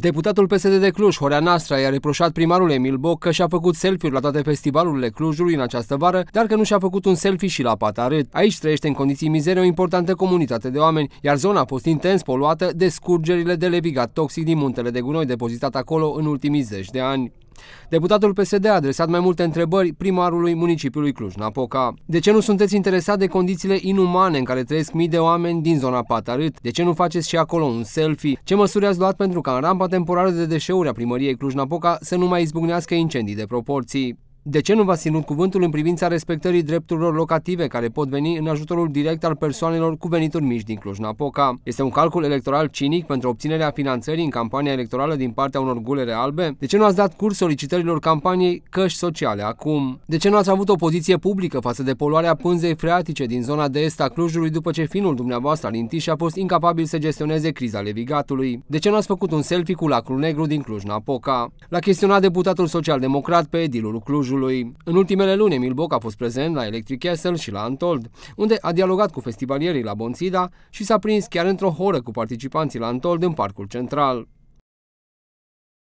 Deputatul PSD de Cluj, Horea Nastra, i-a reproșat primarul Emil Boc că și-a făcut selfie-uri la toate festivalurile Clujului în această vară, dar că nu și-a făcut un selfie și la Patarât. Aici trăiește în condiții mizere o importantă comunitate de oameni, iar zona a fost intens poluată de scurgerile de levigat toxic din muntele de gunoi depozitat acolo în ultimii zeci de ani. Deputatul PSD a adresat mai multe întrebări primarului municipiului Cluj-Napoca. De ce nu sunteți interesat de condițiile inumane în care trăiesc mii de oameni din zona Patarât? De ce nu faceți și acolo un selfie? Ce măsuri ați luat pentru ca în rampa temporară de deșeuri a primăriei Cluj-Napoca să nu mai izbucnească incendii de proporții? De ce nu v-ați ținut cuvântul în privința respectării drepturilor locative care pot veni în ajutorul direct al persoanelor cu venituri mici din Cluj-Napoca? Este un calcul electoral cinic pentru obținerea finanțării în campania electorală din partea unor gulere albe? De ce nu ați dat curs solicitărilor campaniei căști sociale acum? De ce nu ați avut o poziție publică față de poluarea pânzei freatice din zona de est a Clujului după ce finul dumneavoastră Lintiș a fost incapabil să gestioneze criza levigatului? De ce nu ați făcut un selfie cu lacrul negru din Cluj-Napoca? L-a chestionat deputatul social-democrat pe edilul Clujului Clujului. În ultimele luni, Emil Boc a fost prezent la Electric Castle și la Antold, unde a dialogat cu festivalierii la Bonțida și s-a prins chiar într-o horă cu participanții la Antold în Parcul Central.